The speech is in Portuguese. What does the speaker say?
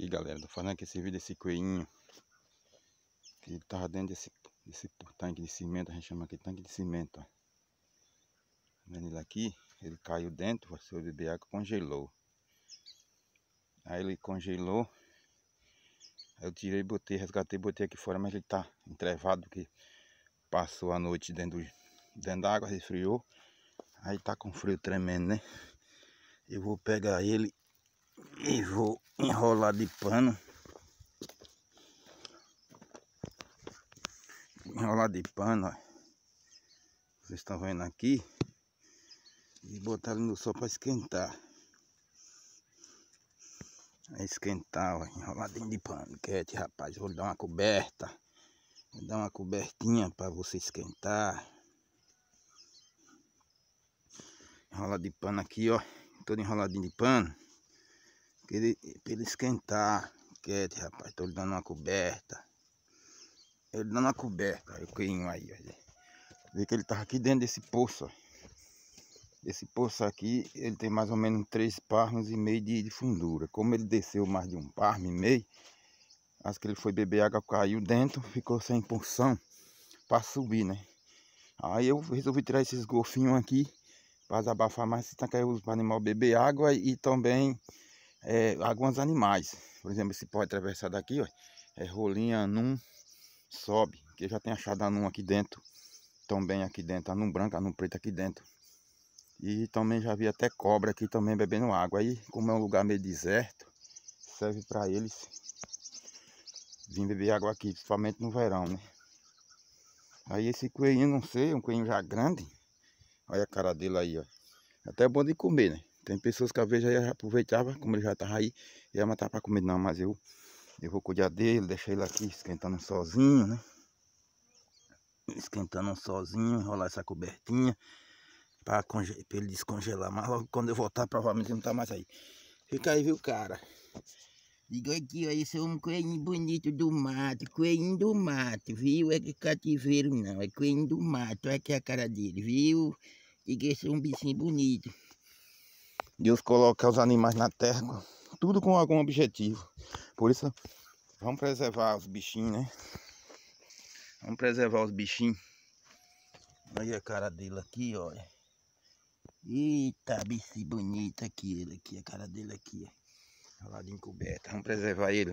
Aqui galera, tô fazendo aqui esse vídeo desse coelhinho. Que ele tava dentro desse, desse tanque de cimento, a gente chama aqui tanque de cimento. Ó. Tá ele aqui, ele caiu dentro, foi beber água congelou. Aí ele congelou. Aí eu tirei, botei, resgatei, botei aqui fora, mas ele tá entrevado porque passou a noite dentro, dentro da água, resfriou. Aí tá com frio tremendo, né? Eu vou pegar ele e vou enrolar de pano. enrolar de pano, ó. Vocês estão vendo aqui. E botar ele no sol para esquentar. Aí esquentar, ó, enroladinho de pano quente, rapaz. Vou dar uma coberta. Vou dar uma cobertinha para você esquentar. Enrolar de pano aqui, ó. Todo enroladinho de pano que ele, pra ele esquentar Quieto, rapaz. Tô lhe dando uma coberta. Eu lhe dando uma coberta. Aí o coinho aí, olha. Vê que ele tava tá aqui dentro desse poço, ó. Esse poço aqui, ele tem mais ou menos 3 parmos e meio de, de, fundura. Como ele desceu mais de um parmo e meio, acho que ele foi beber água, caiu dentro, ficou sem porção para subir, né? Aí eu resolvi tirar esses golfinhos aqui para desabafar mais, se tá caindo para animal beber água e também é, alguns animais. Por exemplo, esse pode atravessar daqui, ó, é rolinha anum sobe, que já tem achado anum aqui dentro, também aqui dentro, anum branco, anum preto aqui dentro. E também já vi até cobra aqui também bebendo água. Aí, como é um lugar meio deserto, serve para eles vir beber água aqui, principalmente no verão, né? Aí esse coelhinho, não sei, um coelhinho já grande. Olha a cara dele aí, ó. Até bom de comer, né? Tem pessoas que às vezes já aproveitava, como ele já tava aí, ia matar para comer, não, mas eu, eu vou cuidar dele, deixar ele aqui esquentando sozinho, né? Esquentando sozinho, enrolar essa cobertinha para ele descongelar. Mas logo quando eu voltar, provavelmente não tá mais aí. Fica aí, viu, cara? Diga aqui, ó, esse é um coelhinho bonito do mato, coelhinho do mato, viu? É que cativeiro não, é coelhinho do mato, olha aqui a cara dele, viu? Diga, esse é um bichinho bonito. Deus coloca os animais na terra, tudo com algum objetivo. Por isso, vamos preservar os bichinhos, né? Vamos preservar os bichinhos. Olha a cara dele aqui, olha. Eita, bicho bonito aqui, ele aqui, a cara dele aqui, ó. Olha lá de encoberta, vamos preservar ele.